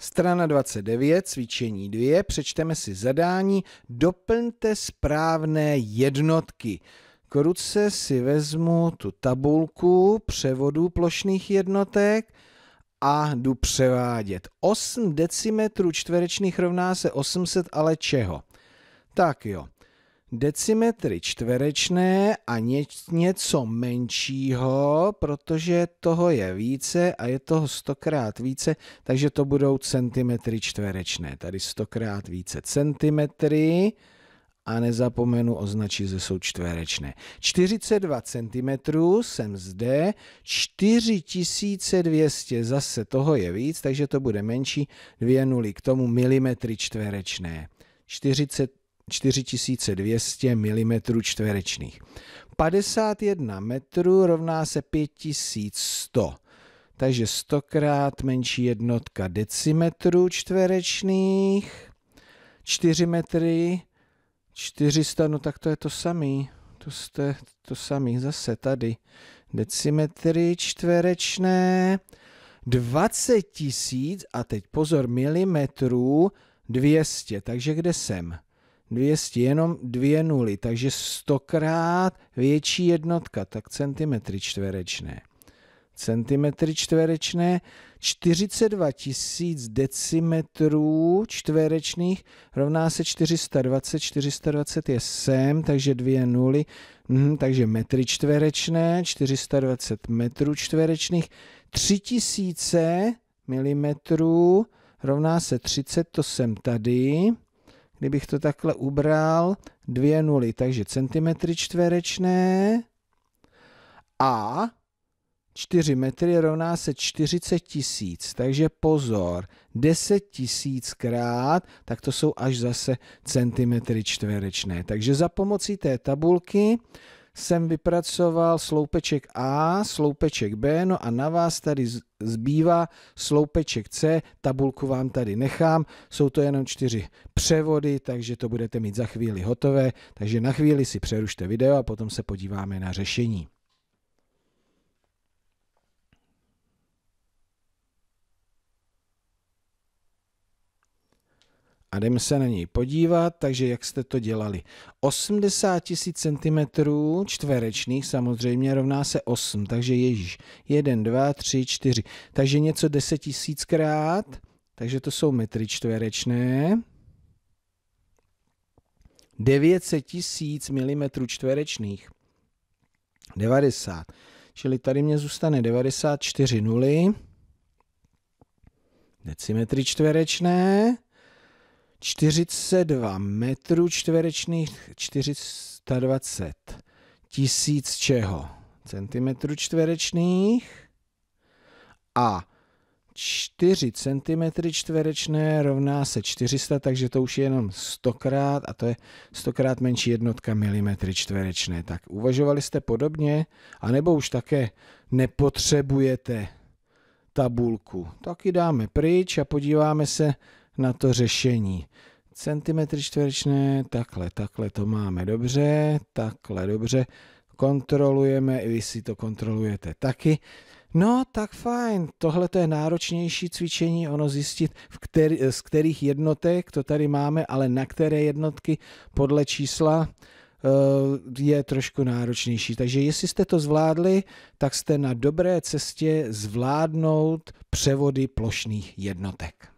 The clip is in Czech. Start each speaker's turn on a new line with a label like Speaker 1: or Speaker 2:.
Speaker 1: Strana 29, cvičení 2, přečteme si zadání, doplňte správné jednotky. K ruce si vezmu tu tabulku převodu plošných jednotek a jdu převádět. 8 decimetrů čtverečných rovná se 800, ale čeho? Tak jo, decimetry čtverečné a ně, něco menšího, protože toho je více a je toho stokrát více, takže to budou centimetry čtverečné. Tady stokrát více centimetry a nezapomenu označit, že jsou čtverečné. 42 cm jsem zde, 4200 zase toho je víc, takže to bude menší, dvě nuly, k tomu milimetry čtverečné. 40 4200 mm čtverečných. 51 metrů rovná se 5100. Takže 100 krát menší jednotka decimetrů čtverečných. 4 metry, 400, no tak to je to samý. To, jste, to samý zase tady. Decimetry čtverečné. 20 tisíc a teď pozor, milimetrů 200. Takže kde jsem? 200, jenom dvě nuly, takže stokrát větší jednotka, tak centimetry čtverečné. Centimetry čtverečné, 42 tisíc decimetrů čtverečných rovná se 420, 420 je sem, takže dvě nuly, mhm, takže metry čtverečné, 420 metrů čtverečných, 3000 milimetrů rovná se 30, to jsem tady, kdybych to takhle ubral, dvě nuly, takže centimetry čtverečné a 4 metry rovná se 40 tisíc, takže pozor, 10 tisíckrát, tak to jsou až zase centimetry čtverečné. Takže za pomocí té tabulky jsem vypracoval sloupeček A, sloupeček B, no a na vás tady zbývá sloupeček C, tabulku vám tady nechám, jsou to jenom čtyři převody, takže to budete mít za chvíli hotové, takže na chvíli si přerušte video a potom se podíváme na řešení. A jdeme se na něj podívat, takže jak jste to dělali. 80 000 cm čtverečných samozřejmě rovná se 8, takže ježíš, 1, 2, 3, 4, takže něco 10 000 krát, takže to jsou metry čtverečné. 900 tisíc mm čtverečných. 90. Čili tady mě zůstane 94 nuly. Decimetry čtverečné. 42 metrů čtverečných, 420 tisíc čeho? Centimetrů čtverečných a 4 cm čtverečné rovná se 400, takže to už je jenom 100 krát a to je 100 krát menší jednotka milimetry čtverečné. Tak uvažovali jste podobně, anebo už také nepotřebujete tabulku. Taky dáme pryč a podíváme se na to řešení. Centimetry čtverečné, takhle, takhle to máme dobře, takhle dobře. Kontrolujeme, i vy si to kontrolujete taky. No, tak fajn, tohle je náročnější cvičení, ono zjistit, v který, z kterých jednotek to tady máme, ale na které jednotky podle čísla eh, je trošku náročnější. Takže jestli jste to zvládli, tak jste na dobré cestě zvládnout převody plošných jednotek.